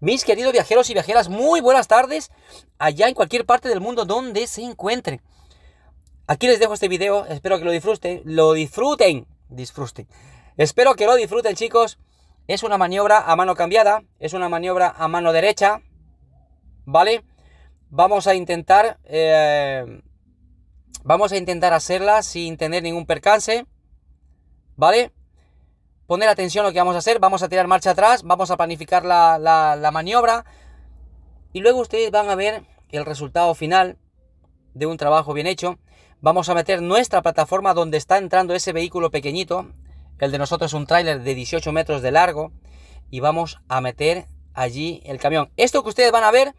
Mis queridos viajeros y viajeras, muy buenas tardes allá en cualquier parte del mundo donde se encuentren. Aquí les dejo este video, espero que lo disfruten, lo disfruten, disfruten. Espero que lo disfruten chicos. Es una maniobra a mano cambiada, es una maniobra a mano derecha, ¿vale? Vamos a intentar, eh, vamos a intentar hacerla sin tener ningún percance, ¿vale? poner atención a lo que vamos a hacer, vamos a tirar marcha atrás, vamos a planificar la, maniobra y luego ustedes van a ver el resultado final de un trabajo bien hecho. Vamos a meter nuestra plataforma donde está entrando ese vehículo pequeñito. El de nosotros es un tráiler de 18 metros de largo. Y vamos a meter allí el camión. Esto que ustedes van a ver,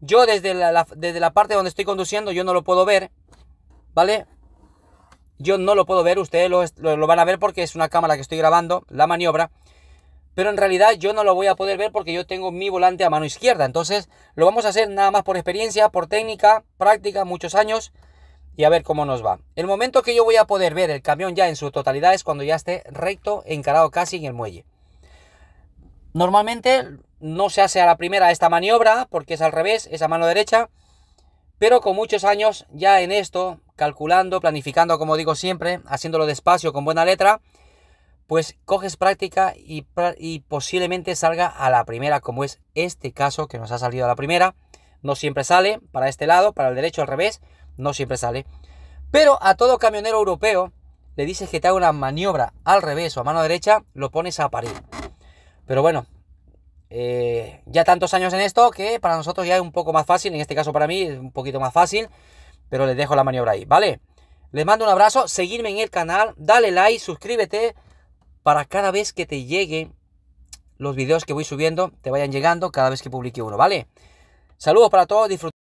yo desde la parte donde estoy conduciendo, yo no lo puedo ver. ¿Vale? Yo no lo puedo ver, ustedes lo, van a ver porque es una cámara que estoy grabando, la maniobra. Pero en realidad yo no lo voy a poder ver porque yo tengo mi volante a mano izquierda. Entonces lo vamos a hacer nada más por experiencia, por técnica, práctica, muchos años y a ver cómo nos va. El momento que yo voy a poder ver el camión ya en su totalidad es cuando ya esté recto, encarado casi en el muelle. Normalmente no se hace a la primera esta maniobra porque es al revés, es a mano derecha, pero con muchos años ya en esto, calculando, planificando, como digo siempre, haciéndolo despacio con buena letra, pues coges práctica y, posiblemente salga a la primera, como es este caso que nos ha salido a la primera. No siempre sale para este lado, para el derecho al revés, no siempre sale. Pero a todo camionero europeo le dices que te haga una maniobra al revés o a mano derecha, lo pones a parir. Pero bueno, eh, ya tantos años en esto que para nosotros ya es un poco más fácil, en este caso para mí es un poquito más fácil pero les dejo la maniobra ahí, ¿vale? Les mando un abrazo, seguirme en el canal, dale like, suscríbete para cada vez que te lleguen los videos que voy subiendo, te vayan llegando cada vez que publique uno, ¿vale? Saludos para todos, disfruten.